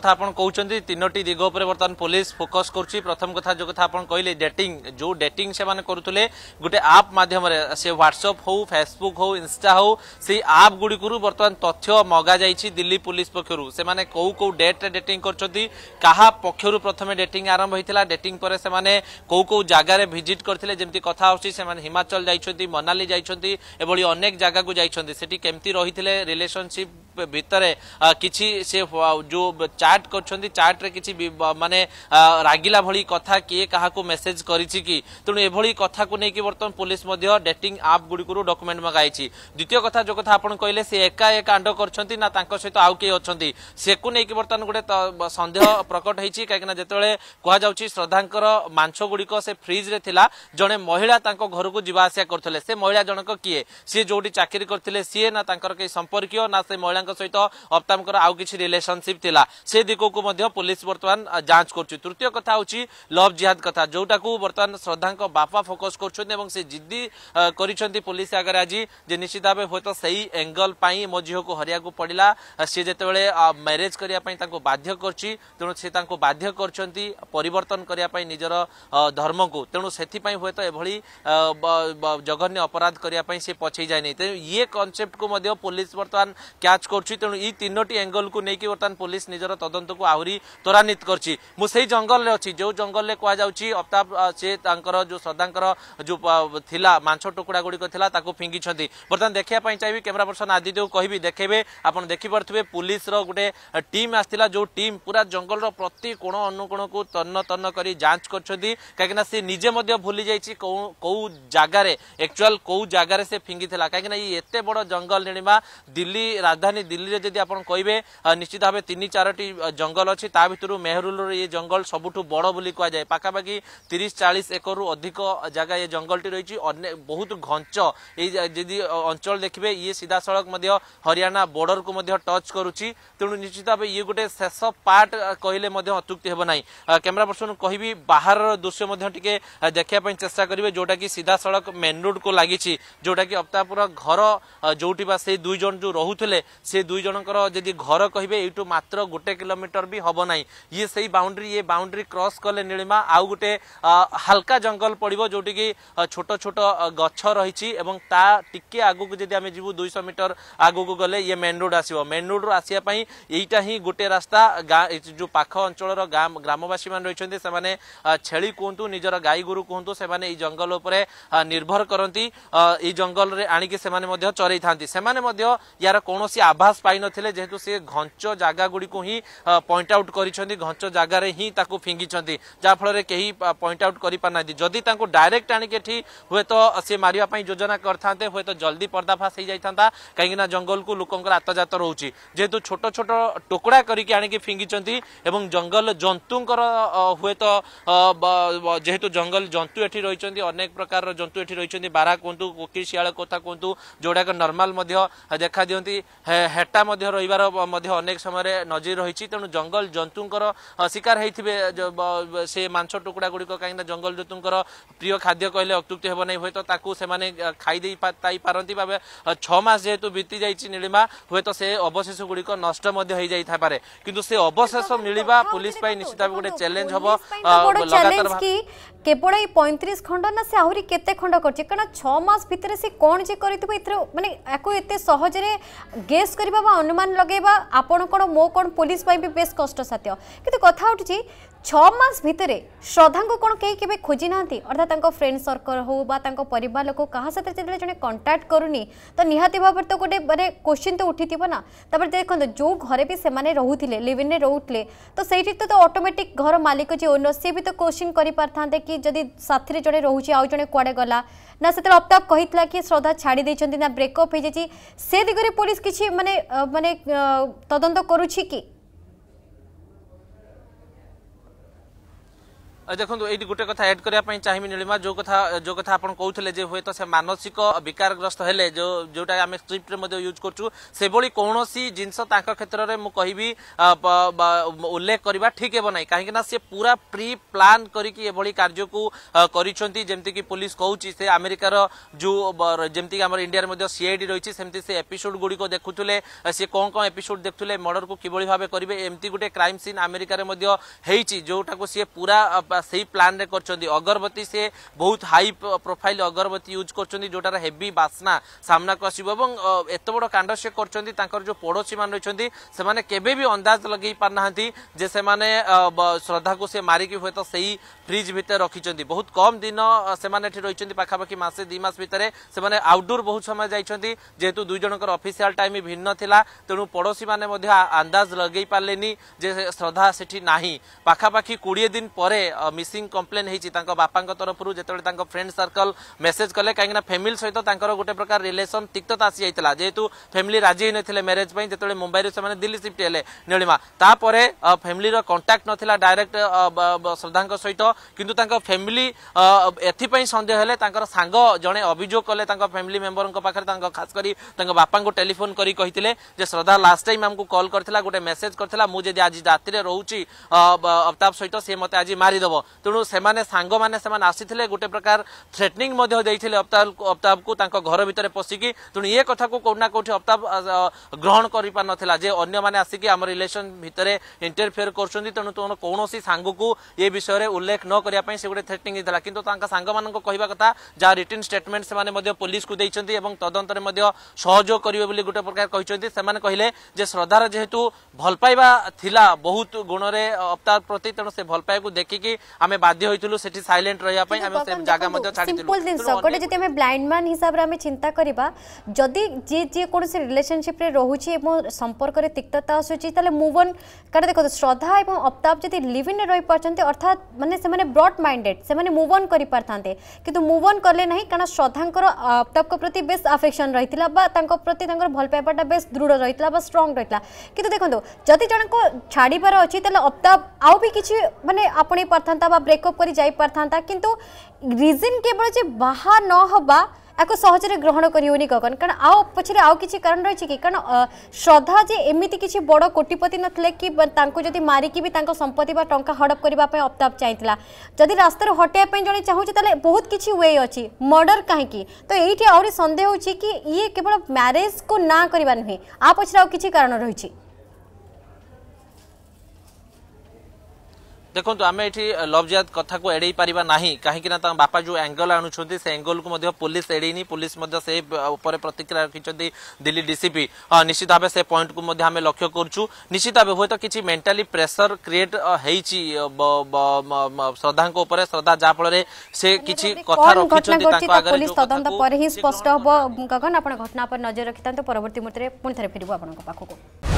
কথা আপন কৌঁচ তিনোটি দিগ উপরে বর্তমান পুলিশ ফোকস করছি প্রথম কথা যে কথা আপন কহিলে ডেটিং যে ডেটিং সে করুলে গোটে আপ মাধ্যমে সে হোয়াটসঅপ হো ফেসবুক হো ইনস্টা হো সেই আপ গুড়ি বর্তমান তথ্য মগা যাই দিল্লি পুলিশ পক্ষর সে কেউ কেউ ডেট্রে ডেটিং করছেন কাহা পক্ষর প্রথমে ডেটিং আরম্ভ হয়েছিল ডেটিং পরে সে কেউ কেউ জায়গার ভিজিট করলে যেমন কথা হচ্ছে সে হিমাচল যাই মনালি যাই এভাবে অনেক জায়গা যাই সেটি কেমতি রয়েছে রিলেশনশিপ ভিতরে কিছু সে যে ଚାଟ୍ କରୁଛନ୍ତି ଚାଟ୍ରେ କିଛି ମାନେ ରାଗିଲା ଭଳି କଥା କିଏ କାହାକୁ ମେସେଜ କରିଛି କି ତେଣୁ ଏଭଳି କଥାକୁ ନେଇକି ବର୍ତ୍ତମାନ ପୋଲିସ ମଧ୍ୟ ଡେଟିଂ ଆପ୍ ଗୁଡ଼ିକରୁ ଡକୁମେଣ୍ଟ ମଗାଇଛି ଦ୍ୱିତୀୟ କଥା ଯେଉଁ କଥା ଆପଣ କହିଲେ ସେ ଏକା ଏ କାଣ୍ଡ କରିଛନ୍ତି ନା ତାଙ୍କ ସହିତ ଆଉ କିଏ ଅଛନ୍ତି ସେକୁ ନେଇକି ବର୍ତ୍ତମାନ ଗୋଟେ ସନ୍ଦେହ ପ୍ରକଟ ହେଇଛି କାହିଁକିନା ଯେତେବେଳେ କୁହାଯାଉଛି ଶ୍ରଦ୍ଧାଙ୍କର ମାଂସ ଗୁଡ଼ିକ ସେ ଫ୍ରିଜ୍ରେ ଥିଲା ଜଣେ ମହିଳା ତାଙ୍କ ଘରକୁ ଯିବା ଆସିବା କରୁଥିଲେ ସେ ମହିଳା ଜଣକ କିଏ ସିଏ ଯେଉଁଠି ଚାକିରି କରିଥିଲେ ସିଏ ନା ତାଙ୍କର କେହି ସମ୍ପର୍କୀୟ ନା ସେ ମହିଳା महिला सहित अफ्ताब आउ किसी रिलेसनशिप था से दिग्क पुलिस बर्तमान जांच कर तृतीय कथ हूँ लव जिहाद कथ जोटा बर्तमान श्रद्धा बापा फोकस कर जिद्दी कर पुलिस आगे आज निश्चित भाव हूं से ही एंगल मो झी को हरिया को पड़ा सी जो बड़े म्यारेज करने बाध्य कर तेणु सी बाध्य करतन करने निजर धर्म को तेणु से हूं तो जघन्य अपराध करने पछे जाए तेनाली ये कनसेप्ट को पुलिस बर्तमान क्या করছি তেমন এই তিনোটি কু নেই বর্তমানে পুলিশ নিজের তদন্ত কু আহরি ত্বরান্বিত করছি মু সেই জঙ্গলের অছি যে জঙ্গলের যাচ্ছি অফতাব সে তাঁর যে শ্রদ্ধাঙ্কর যে লা মাছ টুকুড়া গুড়ি লা তাকে ফিঙ্গিছেন বর্তমান দেখা চাইবি ক্যামেরা পর্সন আদিত্য কহিবি দেখেবে আপনার দেখিপারে পুলিশর গোটে টিম আসছিল যে টিম পুরা জঙ্গলর প্রতি কোণ অনুকোণ কু তন্ন তন্ন করে যাঞ্চ করছেন না সে নিজে ভুলে যাই কেউ জায়গায় একচুয়াল কেউ জায়গায় সে ফিঙ্গি লা কিনা এই এত বড় জঙ্গল নির্মা দিল্লি রাজধানী রাজধানী দিল্লিরে যদি আপনার কইবে নিশ্চিত ভাবে তিন চারটি জঙ্গল অছি তা ভিতর মেহরুলর এই জঙ্গল সবুঠু বড় বলে কুযায় পাখাপাখি তিরিশ চাশ একরু অধিক জায়গা এই জঙ্গলটি রয়েছে অনেক বহুত ঘঞ্চ এই যদি অঞ্চল দেখবে ইয়ে সিধাসলখ হরিয়ানা বর্ডরকু টচ করুচি তেমন নিশ্চিত ভাবে ইয়ে গোটে শেষ পার্ট কহিলে অত্যুক্তি হব না ক্যামেরা পর্সন কহবি বাহারর দৃশ্য টিকে দেখা চেষ্টা করবে যেটা কি সিধাসলখ মেন রোড কু লাগিছি যেটা কি অপ্তাপুর ঘর যেটি বা সেই দুই জন যে রহুলে সে দুই জনকর যদি ঘর কহবে এইটু মাত্র গোটে কিলোমিটর বি হব না ইয়ে সেই বাউন্ডারি ইয়ে বাউন্ডারি ক্রস কলে নীলিমা আউ গোটে হালকা জঙ্গল পড়ব যেটি কি ছোট ছোট গছ রয়েছে এবং তা টিকি আগুক যদি আমি যাবু দুইশ মিটর আগুক গলে ইয়ে মেন রোড আসব মেন রোড আসা এইটা হি গোটে রাস্তা গাঁ যে পাখ অঞ্চলর গ্রামবাসী মানে রয়েছেন সে ছেড়ি কুহতু নিজের গাই গরু কুহতু সে এই জঙ্গল উপরে নির্ভর করতে এই জঙ্গলরে আনিকি সে চরাই থাকে সে ইয়ার কৌশি আভাস आभास पाइन नथिले जेहेतु से घंच जागा गुडी को ही पॉइंट आउट कर घंच जगार रे ही ताकू फिंगिछन्ती जा फल रे केही पॉइंट आउट करि पानादि जदि ताकू डायरेक्ट आनी केठी होए तो से मारिया पई योजना करथांते होए तो जल्दी पर्दाफास हो जाइथांता काहेकिना जंगल को लोकंकर आत्मजात रहउची जेहेतु छोट छोट टुकड़ा कर आनी के एवं जंगल जंतु होए तो जेहेतु जंगल जंतु एठी रहइछन्ती अनेक प्रकार जंतु एठी रहइछन्ती बारा कोंतु कोकी सियाळ कोथा कोंतु जोडा के देखा दिखती ହେଟା ମଧ୍ୟ ରହିବାର ମଧ୍ୟ ଅନେକ ସମୟରେ ନଜିର ରହିଛି ତେଣୁ ଜଙ୍ଗଲ ଜନ୍ତୁଙ୍କର ଶିକାର ହେଇଥିବେ ସେ ମାଂସ ଟୁକୁଡ଼ା ଗୁଡ଼ିକ କାହିଁକିନା ଜଙ୍ଗଲ ଜନ୍ତୁଙ୍କର ପ୍ରିୟ ଖାଦ୍ୟ କହିଲେ ଅତ୍ୟୁକ୍ତି ହେବ ନାହିଁ ହୁଏତ ତାକୁ ସେମାନେ ଖାଇଦେଇ ପାରନ୍ତି ବା ଛଅ ମାସ ଯେହେତୁ ବିତି ଯାଇଛି ନୀଳିମା ହୁଏତ ସେ ଅବଶେଷ ଗୁଡ଼ିକ ନଷ୍ଟ ମଧ୍ୟ ହେଇଯାଇଥାଇପାରେ କିନ୍ତୁ ସେ ଅବଶେଷ ମିଳିବା ପୁଲିସ ପାଇଁ ନିଶ୍ଚିତ ଭାବେ ଗୋଟେ ଚ୍ୟାଲେଞ୍ଜ ହେବ ଲଗାତାର কেবল এই পঁয়ত্রিশ খণ্ড না সে আহরি কেতে খণ্ড করছে কারণ ছ মাস ভিতরে সে কোণ যে করে এতে মানে একু এতে সহজে গেস করা বা অনুমান লগাইবা আপন কোণ মো কোণ পুলিশ পাই বেশ কষ্টসাধ্য কিন্তু কথা উঠুছি छस भितर श्रद्धा को कौन कहीं के खोजी ना अर्थात फ्रेंड सर्कल हूँ पर लोक क्या सहित जो जो कंटाक्ट करूनी तो निहाती भाव तो गोटे मैंने क्वेश्चन तो उठी थी ना तो देखो जो घर भी से रोते लिविन में रोते तो सही तो अटोमेटिक घर मालिक जी ओनर सी भी तो क्वेश्चन कर पारे कि जो साथी जड़े रोचे आउ जे कड़े गला ना से अफ्ताब कही कि श्रद्धा छाड़ी ना ब्रेकअप हो जाए से दिग्वे पुलिस किसी मानने मानने तदंत करुच्छी দেখুন এইটি গোটে কথা এড করা চাহিমি নীলিমা যে কথা যে কথা আপনার কৌলে যে হুয়ে সে মানসিক বিকারগ্রস্ত হলে যেটা আমি স্ক্রিপ্টরে ইউজ করছু সেভাবে কৌশি জিনিস তাঁর ক্ষেত্রে মু কবি উল্লেখ করা ঠিক হব না কিন্তু না সে পুরা প্রি প্লান করি এভাবে কার্যক করছেন যেমি কি পুলিশ কৌচি সে আমেরিকার যেমি আমার ইন্ডিয়ার সিআইডি রয়েছে সেমি সে এপিসোড গুড়ি দেখুলে সে কম কম এপিসোড দেখুলে মর্ডর কিভাবে করবে এমতি গোটে ক্রাইম সিন আমেরিকার হয়েছি যেটা সি পুরা ସେଇ ପ୍ଲାନ୍ରେ କରିଛନ୍ତି ଅଗରବତୀ ସେ ବହୁତ ହାଇ ପ୍ରୋଫାଇଲ୍ ଅଗରବତୀ ୟୁଜ୍ କରୁଛନ୍ତି ଯେଉଁଟାର ହେଭି ବାସ୍ନା ସାମ୍ନାକୁ ଆସିବ ଏବଂ ଏତେ ବଡ଼ କାଣ୍ଡ ସେ କରିଛନ୍ତି ତାଙ୍କର ଯେଉଁ ପଡ଼ୋଶୀମାନେ ରହିଛନ୍ତି ସେମାନେ କେବେ ବି ଅନ୍ଦାଜ ଲଗେଇ ପାରୁନାହାନ୍ତି ଯେ ସେମାନେ ଶ୍ରଦ୍ଧାକୁ ସେ ମାରିକି ହୁଏତ ସେଇ ଫ୍ରିଜ୍ ଭିତରେ ରଖିଛନ୍ତି ବହୁତ କମ୍ ଦିନ ସେମାନେ ଏଠି ରହିଛନ୍ତି ପାଖାପାଖି ମାସେ ଦୁଇ ମାସ ଭିତରେ ସେମାନେ ଆଉଟଡୋର୍ ବହୁତ ସମୟ ଯାଇଛନ୍ତି ଯେହେତୁ ଦୁଇ ଜଣଙ୍କର ଅଫିସିଆଲ୍ ଟାଇମ୍ ଭିନ୍ନ ଥିଲା ତେଣୁ ପଡ଼ୋଶୀମାନେ ମଧ୍ୟ ଅନ୍ଦାଜ ଲଗେଇ ପାରିଲେନି ଯେ ଶ୍ରଦ୍ଧା ସେଠି ନାହିଁ ପାଖାପାଖି କୋଡ଼ିଏ ଦିନ ପରେ ମିସିଂ କମ୍ପ୍ଲେନ୍ ହେଇଛି ତାଙ୍କ ବାପାଙ୍କ ତରଫରୁ ଯେତେବେଳେ ତାଙ୍କ ଫ୍ରେଣ୍ଡ ସର୍କଲ୍ ମେସେଜ୍ କଲେ କାହିଁକିନା ଫ୍ୟାମିଲି ସହିତ ତାଙ୍କର ଗୋଟେ ପ୍ରକାର ରିଲେସନ୍ ତିକ୍ତତା ଆସିଯାଇଥିଲା ଯେହେତୁ ଫ୍ୟାମିଲି ରାଜି ହୋଇନଥିଲେ ମ୍ୟାରେଜ୍ ପାଇଁ ଯେତେବେଳେ ମୁମ୍ବାଇରୁ ସେମାନେ ଦିଲ୍ଲୀ ସିଫ୍ଟ ହେଲେ ନୀଳିମା ତାପରେ ଫ୍ୟାମିଲିର କଣ୍ଟାକ୍ଟ ନଥିଲା ଡାଇରେକ୍ଟ ଶ୍ରଦ୍ଧାଙ୍କ ସହିତ କିନ୍ତୁ ତାଙ୍କ ଫ୍ୟାମିଲି ଏଥିପାଇଁ ସନ୍ଦେହ ହେଲେ ତାଙ୍କର ସାଙ୍ଗ ଜଣେ ଅଭିଯୋଗ କଲେ ତାଙ୍କ ଫ୍ୟାମିଲି ମେମ୍ବରଙ୍କ ପାଖରେ ତାଙ୍କ ଖାସ କରି ତାଙ୍କ ବାପାଙ୍କୁ ଟେଲିଫୋନ କରି କହିଥିଲେ ଯେ ଶ୍ରଦ୍ଧା ଲାଷ୍ଟ ଟାଇମ୍ ଆମକୁ କଲ୍ କରିଥିଲା ଗୋଟେ ମେସେଜ କରିଥିଲା ମୁଁ ଯଦି ଆଜି ରାତିରେ ରହୁଛି ଅଫତାବ ସହିତ ସେ ମୋତେ ଆଜି ମାରିଦେବ ହେବ ତେଣୁ ସେମାନେ ସାଙ୍ଗମାନେ ସେମାନେ ଆସିଥିଲେ ଗୋଟେ ପ୍ରକାର ଥ୍ରେଟନିଂ ମଧ୍ୟ ଦେଇଥିଲେ ଅଫତାବ ଅଫତାବକୁ ତାଙ୍କ ଘର ଭିତରେ ପଶିକି ତେଣୁ ଏ କଥାକୁ କୋଉଠି ନା କୋଉଠି ଅଫତାବ ଗ୍ରହଣ କରିପାରିନଥିଲା ଯେ ଅନ୍ୟମାନେ ଆସିକି ଆମ ରିଲେସନ୍ ଭିତରେ ଇଣ୍ଟରଫିୟର କରୁଛନ୍ତି ତେଣୁ ତୁମ କୌଣସି ସାଙ୍ଗକୁ ଏ ବିଷୟରେ ଉଲ୍ଲେଖ ନ କରିବା ପାଇଁ ସେ ଗୋଟେ ଥ୍ରେଟନିଂ ଦେଇଥିଲା କିନ୍ତୁ ତାଙ୍କ ସାଙ୍ଗମାନଙ୍କୁ କହିବା କଥା ଯାହା ରିଟିନ୍ ଷ୍ଟେଟମେଣ୍ଟ ସେମାନେ ମଧ୍ୟ ପୋଲିସକୁ ଦେଇଛନ୍ତି ଏବଂ ତଦନ୍ତରେ ମଧ୍ୟ ସହଯୋଗ କରିବେ ବୋଲି ଗୋଟେ ପ୍ରକାର କହିଛନ୍ତି ସେମାନେ କହିଲେ ଯେ ଶ୍ରଦ୍ଧାର ଯେହେତୁ ଭଲ ପାଇବା ଥିଲା ବହୁତ ଗୁଣରେ ଅଫତାବ ପ୍ରତି ତେଣୁ ସେ ଭଲ ପାଇବାକୁ ଦେଖିକି আমি বাধ্য হয়েছিল সেটি সাইলেন্ট রহিবা পাই আমি সে জায়গা মধ্যে ছাড়ি দিলু সিম্পল দিন সকলে যদি আমি ব্লাইন্ড ম্যান হিসাবে আমি চিন্তা করিবা যদি যে যে কোনসি রিলেশনশিপ রে রহুচি এবং সম্পর্ক রে তিক্ততা আসুচি তাহলে মুভ অন কারণ দেখো শ্রদ্ধা এবং অপ্তাপ যদি লিভ ইন রে রহি পারছন্তি অর্থাৎ মানে সেমানে ব্রড মাইন্ডেড সেমানে মুভ অন করি পারতান্তে কিন্তু মুভ অন করলে নাই কারণ শ্রদ্ধাঙ্কর অপ্তাপক প্রতি বেশ আফেকশন রহিতিলা বা তাঙ্ক প্রতি তাঙ্কর ভল পাইবাটা বেশ দৃঢ় রহিতিলা বা স্ট্রং রহিতিলা কিন্তু দেখন্তু যদি জনকো ছাড়িবার অছি তাহলে অপ্তাপ আউ বি কিছু মানে আপনি পারতা था ब्रेकअप कर रिजन केवल जो बाहर न होगा या सहजे ग्रहण करहनी गगन कारण आउ पचर आउ कि कारण रही कि कारण श्रद्धा जे एमती किसी बड़ कोटिपति ना कि मारिकी भी संपत्ति टाँचा हड़प करने अफ्ताब चाहिए जदि रास्त हटे जो चाहूँ तेल बहुत किसी वे अच्छी मर्डर कहीं तो ये आहरी सन्देह हो ये केवल म्यारेज को ना करवा नुहे आ पचर आउ कि कारण रही ଦେଖନ୍ତୁ ଆମେ ଏଠି ଲଭ୍ଜାତ କଥାକୁ ଏଡ଼େଇ ପାରିବା ନାହିଁ କାହିଁକି ନା ତାଙ୍କ ବାପା ଯେଉଁ ଆଙ୍ଗଲ ଆଣୁଛନ୍ତି ସେ ଆଙ୍ଗଲକୁ ମଧ୍ୟ ପୋଲିସ ଏଡ଼େଇନି ପୋଲିସ ମଧ୍ୟ ସେ ଉପରେ ପ୍ରତିକ୍ରିୟା ରଖିଛନ୍ତି ଦିଲ୍ଲୀ ଡିସିପି ନିଶ୍ଚିତ ଭାବେ ସେ ପଏଣ୍ଟକୁ ମଧ୍ୟ ଆମେ ଲକ୍ଷ୍ୟ କରୁଛୁ ନିଶ୍ଚିତ ଭାବେ ହୁଏତ କିଛି ମେଣ୍ଟାଲି ପ୍ରେସର କ୍ରିଏଟ୍ ହେଇଛି ଶ୍ରଦ୍ଧାଙ୍କ ଉପରେ ଶ୍ରଦ୍ଧା ଯାହାଫଳରେ ସେ କିଛି କଥା ରଖିଛନ୍ତି ତାଙ୍କ ଆଗରେ ପୋଲିସ ତଦନ୍ତ ପରେ ହିଁ ସ୍ପଷ୍ଟ ହେବ ଗଗନ ଆପଣ ଘଟଣା ଉପରେ ନଜର ରଖିଥାନ୍ତୁ ପରବର୍ତ୍ତୀ ମୁହୂର୍ତ୍ତରେ ପୁଣି ଥରେ ଫେରିବୁ ଆପଣଙ୍କ ପାଖକୁ